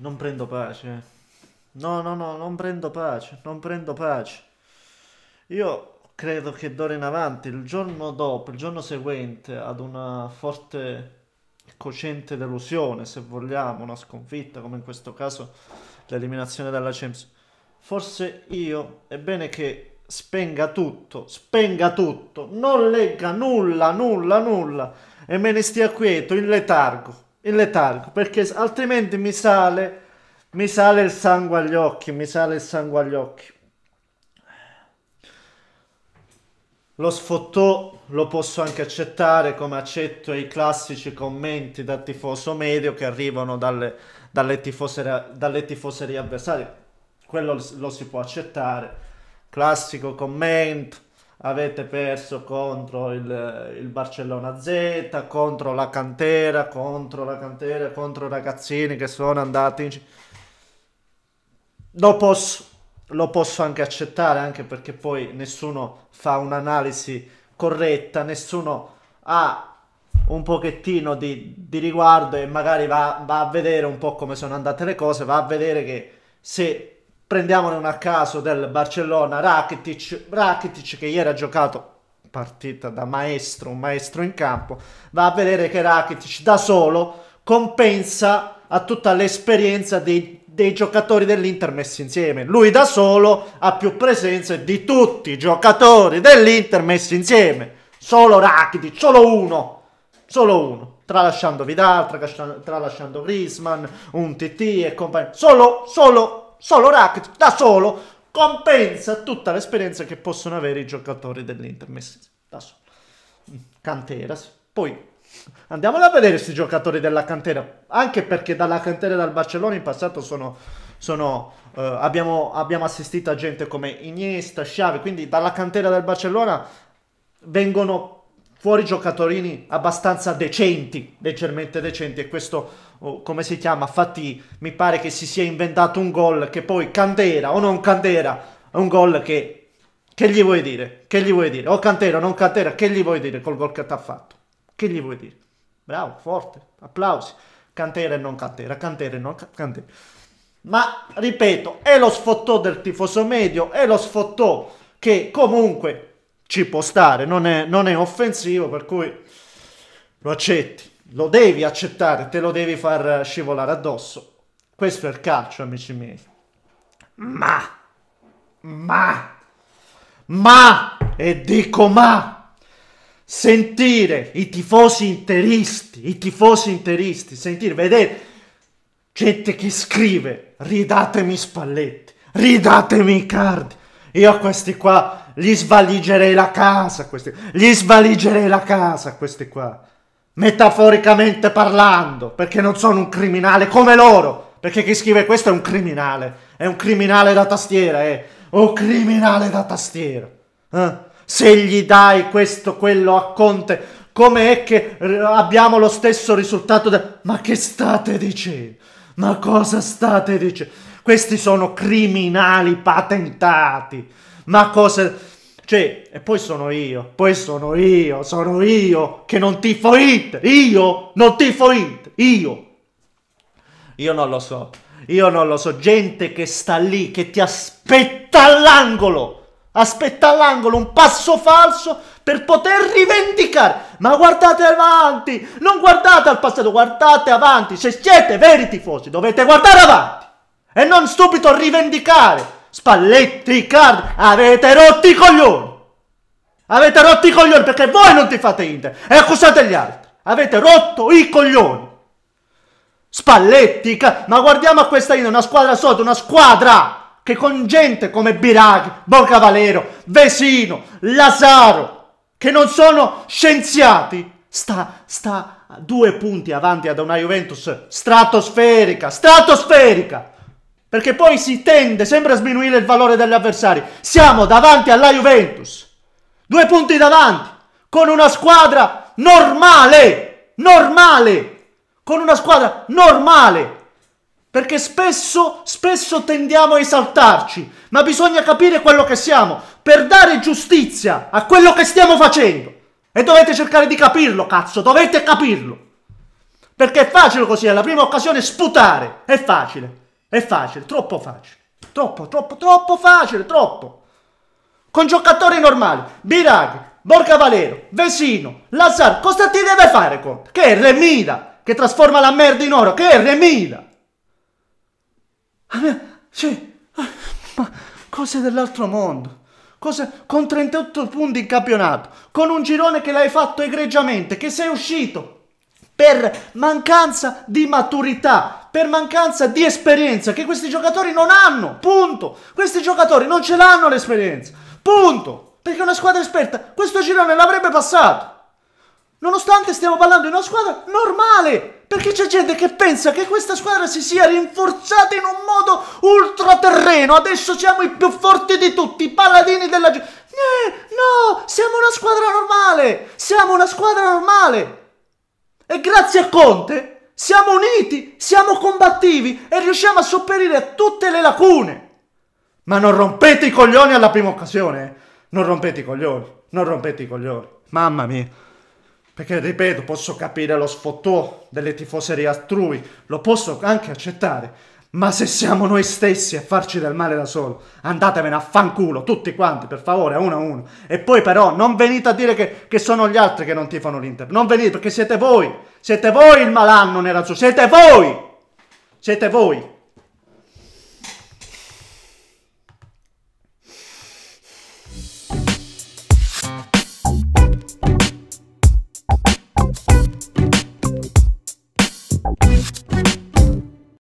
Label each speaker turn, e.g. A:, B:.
A: Non prendo pace. No, no, no, non prendo pace, non prendo pace. Io credo che d'ora in avanti, il giorno dopo, il giorno seguente ad una forte e cocente delusione, se vogliamo, una sconfitta, come in questo caso l'eliminazione dalla Champions, forse io, è bene che spenga tutto, spenga tutto, non legga nulla, nulla, nulla e me ne stia quieto, in letargo il letargo, perché altrimenti mi sale, mi sale il sangue agli occhi, mi sale il sangue agli occhi. Lo sfottò lo posso anche accettare come accetto i classici commenti da tifoso medio che arrivano dalle, dalle, tifoserie, dalle tifoserie avversarie. Quello lo si può accettare. Classico commento avete perso contro il, il, Barcellona Z, contro la cantera, contro la cantera, contro i ragazzini che sono andati in... Lo posso, lo posso anche accettare, anche perché poi nessuno fa un'analisi corretta, nessuno ha un pochettino di, di riguardo e magari va, va a vedere un po' come sono andate le cose, va a vedere che se Prendiamone una a caso del Barcellona, Rakitic, Rakitic che ieri ha giocato partita da maestro, un maestro in campo, va a vedere che Rakitic da solo compensa a tutta l'esperienza dei, dei giocatori dell'Inter messi insieme. Lui da solo ha più presenze di tutti i giocatori dell'Inter messi insieme. Solo Rakitic, solo uno, solo uno. Tralasciando Vidal, tralasciando Grisman, un TT e compagni, Solo, solo solo Rakitic da solo compensa tutta l'esperienza che possono avere i giocatori dell'Inter messi da solo. Mm, Canteras. Poi andiamolo a vedere questi giocatori della cantera, anche perché dalla cantera del Barcellona in passato sono, sono, eh, abbiamo, abbiamo, assistito a gente come Iniesta, Sciave, quindi dalla cantera del Barcellona vengono fuori giocatorini abbastanza decenti, leggermente decenti e questo oh, come si chiama? Fatti mi pare che si sia inventato un gol che poi Candera o non Candera, è un gol che che gli vuoi dire? Che gli vuoi dire? O Cantera, non Cantera, che gli vuoi dire col gol che ti ha fatto? Che gli vuoi dire? Bravo, forte, applausi. Cantera e non Cantera, Cantera e non Cantera. Ma ripeto, è lo sfottò del tifoso medio, è lo sfottò che comunque ci può stare, non è, non è offensivo, per cui lo accetti, lo devi accettare, te lo devi far scivolare addosso. Questo è il calcio, amici miei. Ma, ma, ma, e dico ma, sentire i tifosi interisti, i tifosi interisti, sentire, vedete, gente che scrive, ridatemi Spalletti, ridatemi Cardi. Io a questi qua gli svaligerei la casa questi. Gli svaligerei la casa questi qua. Metaforicamente parlando, perché non sono un criminale come loro. Perché chi scrive questo è un criminale. È un criminale da tastiera, eh. Un oh, criminale da tastiera. Eh? Se gli dai questo, quello a Conte, come è che abbiamo lo stesso risultato? Da... Ma che state dicendo? Ma cosa state dicendo? Questi sono criminali patentati. Ma cosa... Cioè, e poi sono io, poi sono io, sono io che non tifo Inter, io non tifo Inter, io. Io non lo so, io non lo so, gente che sta lì, che ti aspetta all'angolo, aspetta all'angolo un passo falso per poter rivendicare. Ma guardate avanti, non guardate al passato, guardate avanti. Se siete veri tifosi, dovete guardare avanti e non stupido rivendicare. Spalletti, Card, avete rotti i coglioni! Avete rotto i coglioni perché voi non ti fate Inter e accusate gli altri. Avete rotto i coglioni! Spalletti, ma guardiamo a questa Inter, una squadra sotto, una squadra che con gente come Biraghi, Borcavalero, Vesino, Lazaro, che non sono scienziati, sta, sta due punti avanti ad una Juventus stratosferica, stratosferica! Perché poi si tende sempre a sminuire il valore degli avversari. Siamo davanti alla Juventus. Due punti davanti. Con una squadra normale. Normale. Con una squadra normale. Perché spesso, spesso tendiamo a esaltarci. Ma bisogna capire quello che siamo. Per dare giustizia a quello che stiamo facendo. E dovete cercare di capirlo, cazzo. Dovete capirlo. Perché è facile così. Alla prima occasione sputare. È facile. È facile, troppo facile. Troppo, troppo, troppo facile, troppo. Con giocatori normali, Biraghi, Borca Valero, Vesino, Lazzar, cosa ti deve fare Conte? Che è Remida, che trasforma la merda in oro, che è Remida. Eh, sì, eh, ma cose dell'altro mondo. Cosa, con 38 punti in campionato, con un girone che l'hai fatto egregiamente, che sei uscito per mancanza di maturità, per mancanza di esperienza che questi giocatori non hanno. Punto. Questi giocatori non ce l'hanno l'esperienza. Punto. Perché una squadra esperta questo girone l'avrebbe passato. Nonostante stiamo parlando di una squadra normale, perché c'è gente che pensa che questa squadra si sia rinforzata in un modo ultraterreno. Adesso siamo i più forti di tutti, i paladini della gente. Eh, no, siamo una squadra normale. Siamo una squadra normale. E grazie a Conte siamo uniti, siamo combattivi e riusciamo a sopperire a tutte le lacune. Ma non rompete i coglioni alla prima occasione. Eh? Non rompete i coglioni, non rompete i coglioni. Mamma mia. Perché, ripeto, posso capire lo sfottò delle tifoserie altrui, lo posso anche accettare. Ma se siamo noi stessi a farci del male da solo, andatevene a fanculo tutti quanti, per favore, a uno a uno. E poi però non venite a dire che, che sono gli altri che non tifano l'Inter. Non venite, perché siete voi. Siete voi il malanno nerazzurro. Siete voi! Siete voi!